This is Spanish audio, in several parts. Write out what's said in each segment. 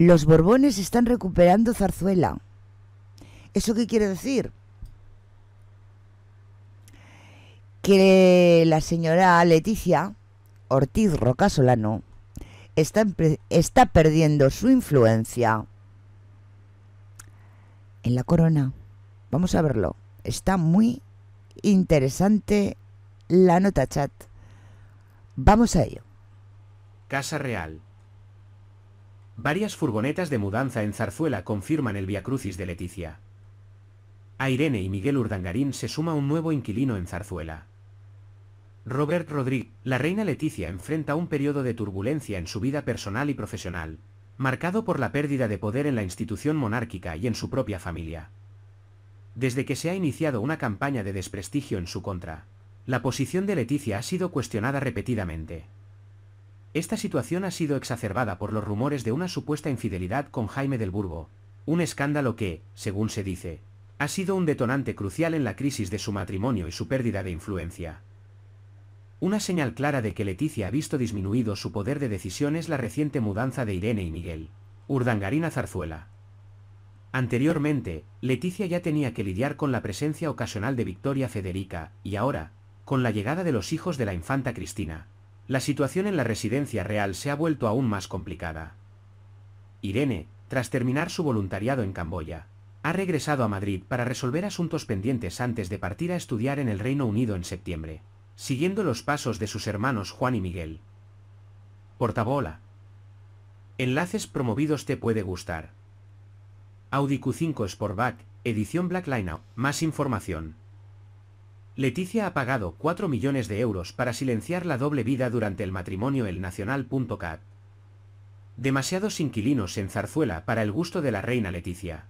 Los Borbones están recuperando Zarzuela. ¿Eso qué quiere decir? Que la señora Leticia Ortiz Rocasolano está, está perdiendo su influencia en la corona. Vamos a verlo. Está muy interesante la nota chat. Vamos a ello. Casa Real, Varias furgonetas de mudanza en Zarzuela confirman el viacrucis de Leticia. A Irene y Miguel Urdangarín se suma un nuevo inquilino en Zarzuela. Robert Rodríguez, la reina Leticia enfrenta un periodo de turbulencia en su vida personal y profesional, marcado por la pérdida de poder en la institución monárquica y en su propia familia. Desde que se ha iniciado una campaña de desprestigio en su contra, la posición de Leticia ha sido cuestionada repetidamente. Esta situación ha sido exacerbada por los rumores de una supuesta infidelidad con Jaime del Burgo, un escándalo que, según se dice, ha sido un detonante crucial en la crisis de su matrimonio y su pérdida de influencia. Una señal clara de que Leticia ha visto disminuido su poder de decisión es la reciente mudanza de Irene y Miguel. Urdangarina Zarzuela. Anteriormente, Leticia ya tenía que lidiar con la presencia ocasional de Victoria Federica, y ahora, con la llegada de los hijos de la infanta Cristina la situación en la residencia real se ha vuelto aún más complicada. Irene, tras terminar su voluntariado en Camboya, ha regresado a Madrid para resolver asuntos pendientes antes de partir a estudiar en el Reino Unido en septiembre, siguiendo los pasos de sus hermanos Juan y Miguel. Portabola. Enlaces promovidos te puede gustar. Audi Q5 Sportback, edición Black Line Out. Más información. Leticia ha pagado 4 millones de euros para silenciar la doble vida durante el matrimonio El Nacional.cat. Demasiados inquilinos en Zarzuela para el gusto de la reina Leticia.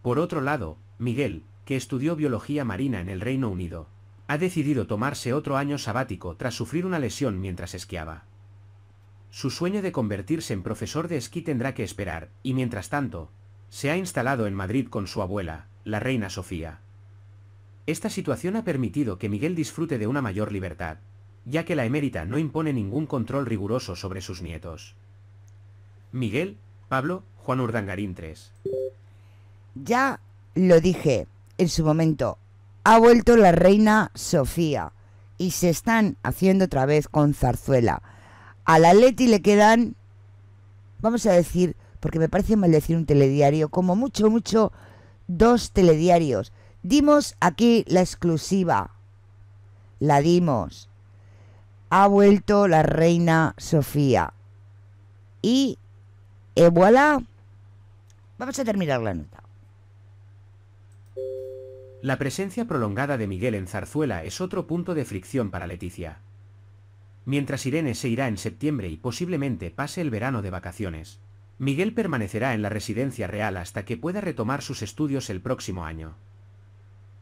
Por otro lado, Miguel, que estudió biología marina en el Reino Unido, ha decidido tomarse otro año sabático tras sufrir una lesión mientras esquiaba. Su sueño de convertirse en profesor de esquí tendrá que esperar, y mientras tanto, se ha instalado en Madrid con su abuela, la reina Sofía. Esta situación ha permitido que Miguel disfrute de una mayor libertad, ya que la emérita no impone ningún control riguroso sobre sus nietos. Miguel, Pablo, Juan Urdangarín 3. Ya lo dije en su momento, ha vuelto la reina Sofía y se están haciendo otra vez con zarzuela. A la Leti le quedan, vamos a decir, porque me parece mal decir un telediario, como mucho, mucho, dos telediarios. Dimos aquí la exclusiva. La dimos. Ha vuelto la reina Sofía. Y, et eh, voilà. Vamos a terminar la nota. La presencia prolongada de Miguel en Zarzuela es otro punto de fricción para Leticia. Mientras Irene se irá en septiembre y posiblemente pase el verano de vacaciones, Miguel permanecerá en la residencia real hasta que pueda retomar sus estudios el próximo año.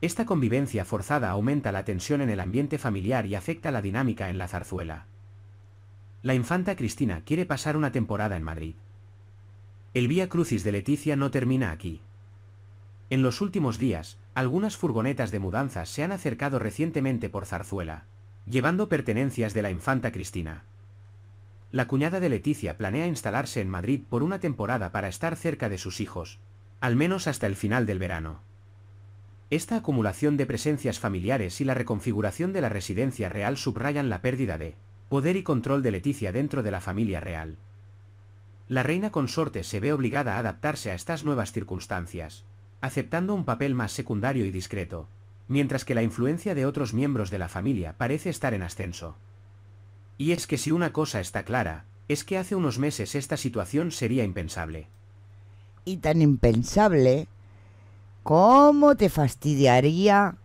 Esta convivencia forzada aumenta la tensión en el ambiente familiar y afecta la dinámica en la zarzuela. La infanta Cristina quiere pasar una temporada en Madrid. El vía crucis de Leticia no termina aquí. En los últimos días, algunas furgonetas de mudanzas se han acercado recientemente por Zarzuela, llevando pertenencias de la infanta Cristina. La cuñada de Leticia planea instalarse en Madrid por una temporada para estar cerca de sus hijos, al menos hasta el final del verano. Esta acumulación de presencias familiares y la reconfiguración de la residencia real subrayan la pérdida de poder y control de Leticia dentro de la familia real. La reina consorte se ve obligada a adaptarse a estas nuevas circunstancias, aceptando un papel más secundario y discreto, mientras que la influencia de otros miembros de la familia parece estar en ascenso. Y es que si una cosa está clara, es que hace unos meses esta situación sería impensable. Y tan impensable ¿Cómo te fastidiaría,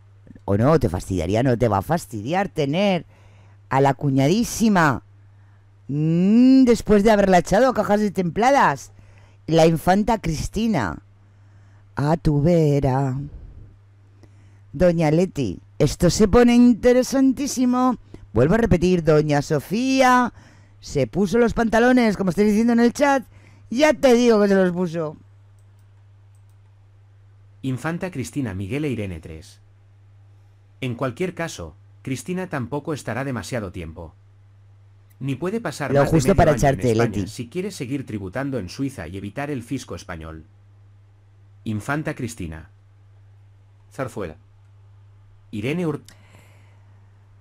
o no te fastidiaría, no te va a fastidiar tener a la cuñadísima mm, después de haberla echado a cajas de templadas? La infanta Cristina. A tu vera. Doña Leti, esto se pone interesantísimo. Vuelvo a repetir, Doña Sofía se puso los pantalones, como estoy diciendo en el chat. Ya te digo que se los puso. Infanta Cristina Miguel e Irene III. En cualquier caso, Cristina tampoco estará demasiado tiempo. Ni puede pasar más de año si quiere seguir tributando en Suiza y evitar el fisco español. Infanta Cristina. Zarzuela. Irene Ur...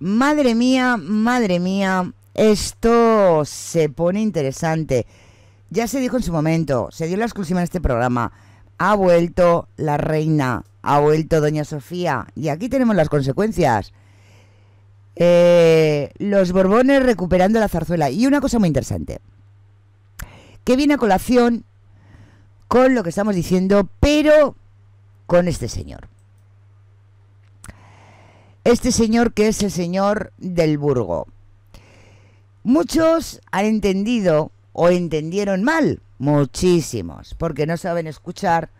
Madre mía, madre mía, esto se pone interesante. Ya se dijo en su momento, se dio la exclusiva en este programa ha vuelto la reina, ha vuelto doña Sofía. Y aquí tenemos las consecuencias. Eh, los Borbones recuperando la zarzuela. Y una cosa muy interesante, que viene a colación con lo que estamos diciendo, pero con este señor. Este señor que es el señor del Burgo. Muchos han entendido o entendieron mal Muchísimos. Porque no saben escuchar,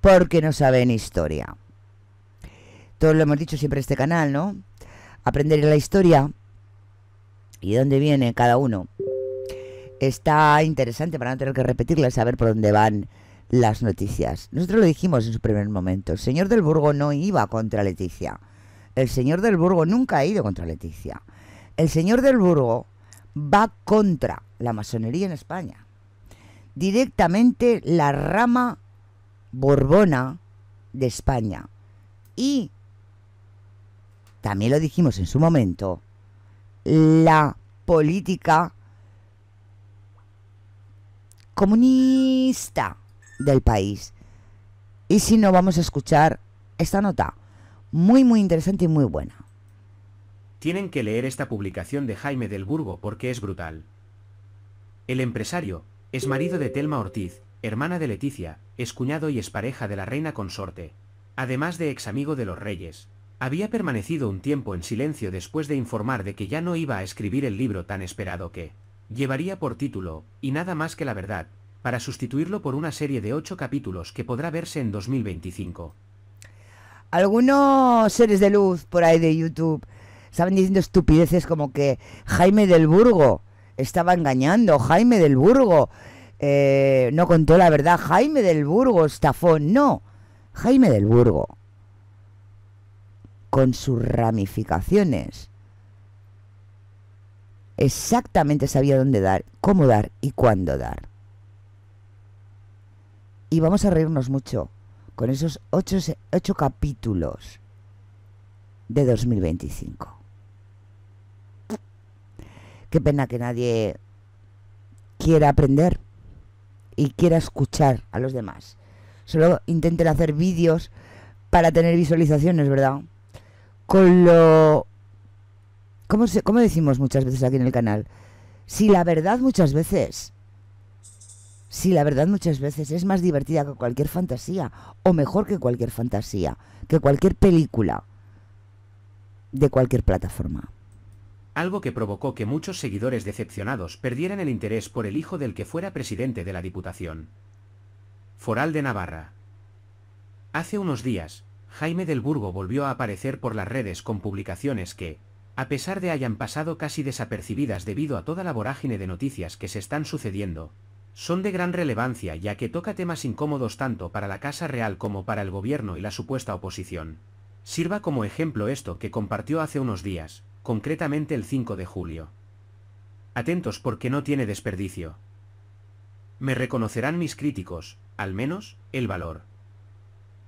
porque no saben historia. Todos lo hemos dicho siempre en este canal, ¿no? Aprender la historia y dónde viene cada uno. Está interesante para no tener que repetirla, saber por dónde van las noticias. Nosotros lo dijimos en su primer momento. El señor del Burgo no iba contra Leticia. El señor del Burgo nunca ha ido contra Leticia. El señor del Burgo va contra la masonería en España directamente la rama borbona de España. Y, también lo dijimos en su momento, la política comunista del país. Y si no, vamos a escuchar esta nota, muy muy interesante y muy buena. Tienen que leer esta publicación de Jaime del Burgo porque es brutal. El empresario, es marido de Telma Ortiz, hermana de Leticia, es cuñado y es pareja de la reina consorte. Además de ex amigo de los reyes. Había permanecido un tiempo en silencio después de informar de que ya no iba a escribir el libro tan esperado que llevaría por título, y nada más que la verdad, para sustituirlo por una serie de ocho capítulos que podrá verse en 2025. Algunos seres de luz por ahí de YouTube saben diciendo estupideces como que Jaime del Burgo estaba engañando. Jaime del Burgo eh, no contó la verdad. Jaime del Burgo estafó. No, Jaime del Burgo. Con sus ramificaciones. Exactamente sabía dónde dar, cómo dar y cuándo dar. Y vamos a reírnos mucho con esos ocho, ocho capítulos de 2025. Qué pena que nadie quiera aprender y quiera escuchar a los demás. Solo intenten hacer vídeos para tener visualizaciones, ¿verdad? Con lo... ¿Cómo, decimos muchas veces aquí en el canal? Si la verdad muchas veces... Si la verdad muchas veces es más divertida que cualquier fantasía, o mejor que cualquier fantasía, que cualquier película, de cualquier plataforma algo que provocó que muchos seguidores decepcionados perdieran el interés por el hijo del que fuera presidente de la Diputación. Foral de Navarra. Hace unos días, Jaime del Burgo volvió a aparecer por las redes con publicaciones que, a pesar de hayan pasado casi desapercibidas debido a toda la vorágine de noticias que se están sucediendo, son de gran relevancia ya que toca temas incómodos tanto para la Casa Real como para el gobierno y la supuesta oposición. Sirva como ejemplo esto que compartió hace unos días, concretamente el 5 de julio. Atentos porque no tiene desperdicio. Me reconocerán mis críticos, al menos, el valor.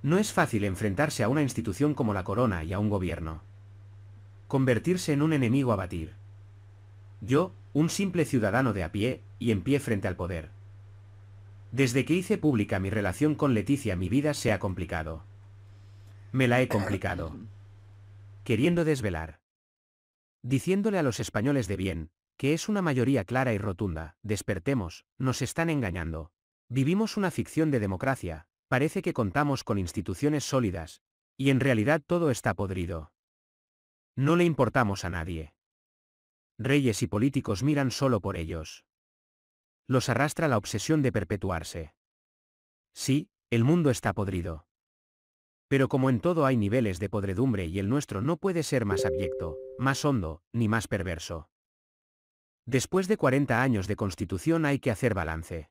No es fácil enfrentarse a una institución como la corona y a un gobierno. Convertirse en un enemigo a batir. Yo, un simple ciudadano de a pie, y en pie frente al poder. Desde que hice pública mi relación con Leticia mi vida se ha complicado. Me la he complicado. Queriendo desvelar diciéndole a los españoles de bien, que es una mayoría clara y rotunda, despertemos, nos están engañando. Vivimos una ficción de democracia, parece que contamos con instituciones sólidas, y en realidad todo está podrido. No le importamos a nadie. Reyes y políticos miran solo por ellos. Los arrastra la obsesión de perpetuarse. Sí, el mundo está podrido. Pero como en todo hay niveles de podredumbre y el nuestro no puede ser más abyecto, más hondo, ni más perverso. Después de 40 años de constitución hay que hacer balance.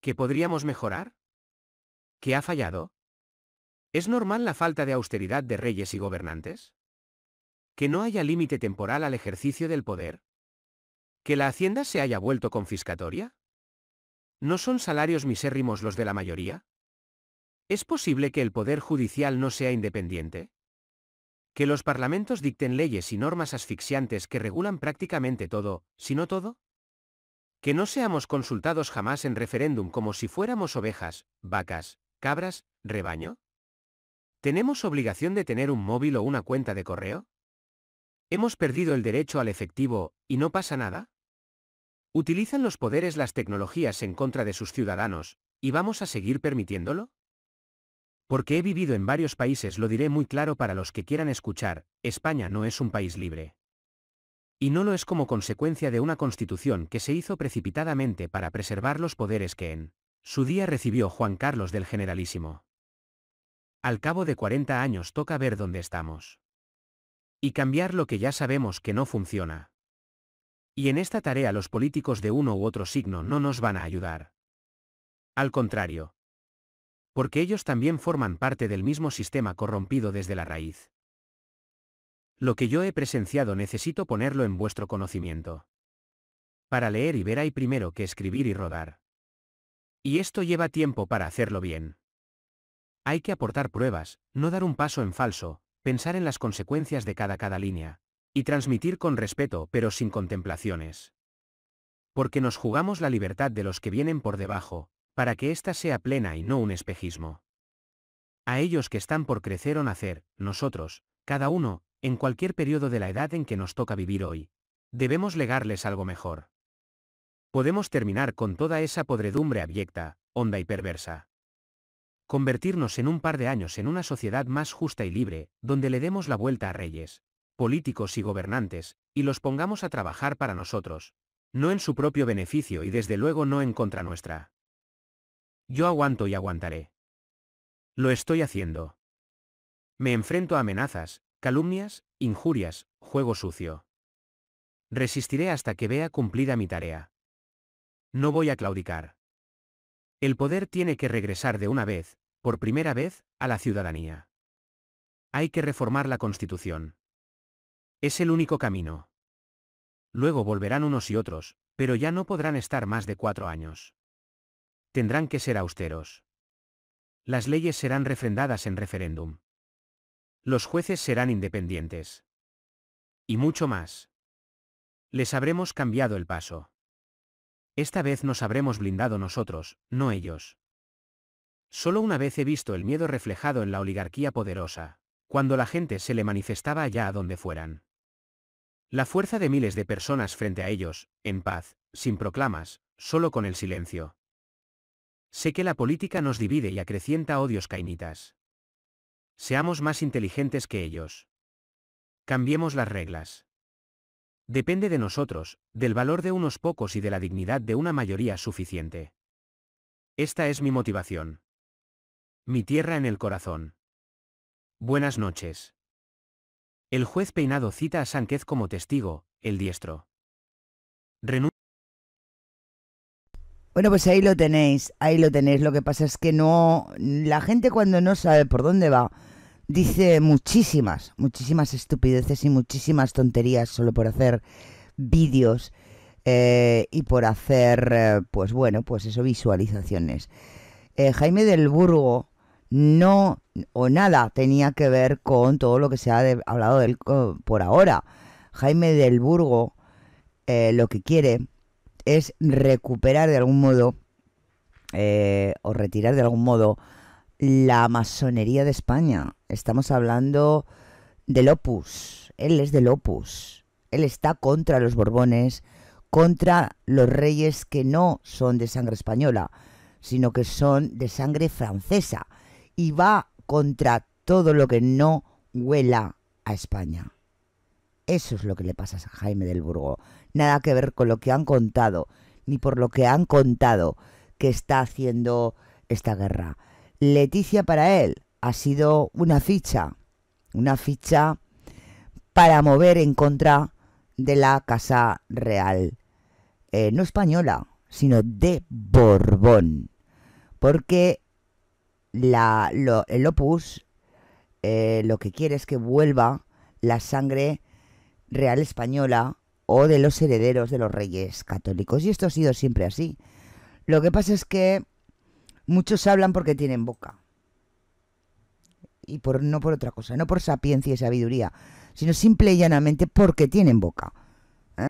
¿Qué podríamos mejorar? ¿Qué ha fallado? ¿Es normal la falta de austeridad de reyes y gobernantes? ¿Que no haya límite temporal al ejercicio del poder? ¿Que la hacienda se haya vuelto confiscatoria? ¿No son salarios misérrimos los de la mayoría? ¿Es posible que el Poder Judicial no sea independiente? ¿Que los parlamentos dicten leyes y normas asfixiantes que regulan prácticamente todo, si no todo? ¿Que no seamos consultados jamás en referéndum como si fuéramos ovejas, vacas, cabras, rebaño? ¿Tenemos obligación de tener un móvil o una cuenta de correo? ¿Hemos perdido el derecho al efectivo, y no pasa nada? ¿Utilizan los poderes las tecnologías en contra de sus ciudadanos, y vamos a seguir permitiéndolo? Porque he vivido en varios países lo diré muy claro para los que quieran escuchar, España no es un país libre. Y no lo es como consecuencia de una constitución que se hizo precipitadamente para preservar los poderes que en su día recibió Juan Carlos del Generalísimo. Al cabo de 40 años toca ver dónde estamos. Y cambiar lo que ya sabemos que no funciona. Y en esta tarea los políticos de uno u otro signo no nos van a ayudar. Al contrario, porque ellos también forman parte del mismo sistema corrompido desde la raíz. Lo que yo he presenciado necesito ponerlo en vuestro conocimiento. Para leer y ver hay primero que escribir y rodar. Y esto lleva tiempo para hacerlo bien. Hay que aportar pruebas, no dar un paso en falso, pensar en las consecuencias de cada cada línea, y transmitir con respeto pero sin contemplaciones. Porque nos jugamos la libertad de los que vienen por debajo, para que ésta sea plena y no un espejismo. A ellos que están por crecer o nacer, nosotros, cada uno, en cualquier periodo de la edad en que nos toca vivir hoy, debemos legarles algo mejor. Podemos terminar con toda esa podredumbre abyecta, honda y perversa. Convertirnos en un par de años en una sociedad más justa y libre, donde le demos la vuelta a reyes, políticos y gobernantes, y los pongamos a trabajar para nosotros, no en su propio beneficio y desde luego no en contra nuestra. Yo aguanto y aguantaré. Lo estoy haciendo. Me enfrento a amenazas, calumnias, injurias, juego sucio. Resistiré hasta que vea cumplida mi tarea. No voy a claudicar. El poder tiene que regresar de una vez, por primera vez, a la ciudadanía. Hay que reformar la Constitución. Es el único camino. Luego volverán unos y otros, pero ya no podrán estar más de cuatro años tendrán que ser austeros. Las leyes serán refrendadas en referéndum. Los jueces serán independientes. Y mucho más. Les habremos cambiado el paso. Esta vez nos habremos blindado nosotros, no ellos. Solo una vez he visto el miedo reflejado en la oligarquía poderosa, cuando la gente se le manifestaba allá a donde fueran. La fuerza de miles de personas frente a ellos, en paz, sin proclamas, solo con el silencio. Sé que la política nos divide y acrecienta odios cainitas. Seamos más inteligentes que ellos. Cambiemos las reglas. Depende de nosotros, del valor de unos pocos y de la dignidad de una mayoría suficiente. Esta es mi motivación. Mi tierra en el corazón. Buenas noches. El juez peinado cita a Sánchez como testigo, el diestro. Bueno, pues ahí lo tenéis, ahí lo tenéis. Lo que pasa es que no, la gente cuando no sabe por dónde va, dice muchísimas, muchísimas estupideces y muchísimas tonterías solo por hacer vídeos eh, y por hacer, eh, pues bueno, pues eso, visualizaciones. Eh, Jaime del Burgo no o nada tenía que ver con todo lo que se ha hablado de él por ahora. Jaime del Burgo lo que quiere es recuperar de algún modo eh, o retirar de algún modo la masonería de España. Estamos hablando del opus, él es de opus, él está contra los Borbones, contra los reyes que no son de sangre española, sino que son de sangre francesa y va contra todo lo que no huela a España. Eso es lo que le pasa a Jaime del Burgo. Nada que ver con lo que han contado, ni por lo que han contado que está haciendo esta guerra. Leticia para él ha sido una ficha, una ficha para mover en contra de la Casa Real, eh, no española, sino de Borbón, porque el opus eh, lo que quiere es que vuelva la sangre real española o de los herederos de los reyes católicos. Y esto ha sido siempre así. Lo que pasa es que muchos hablan porque tienen boca. Y por, no por otra cosa, no por sapiencia y sabiduría, sino simple y llanamente porque tienen boca.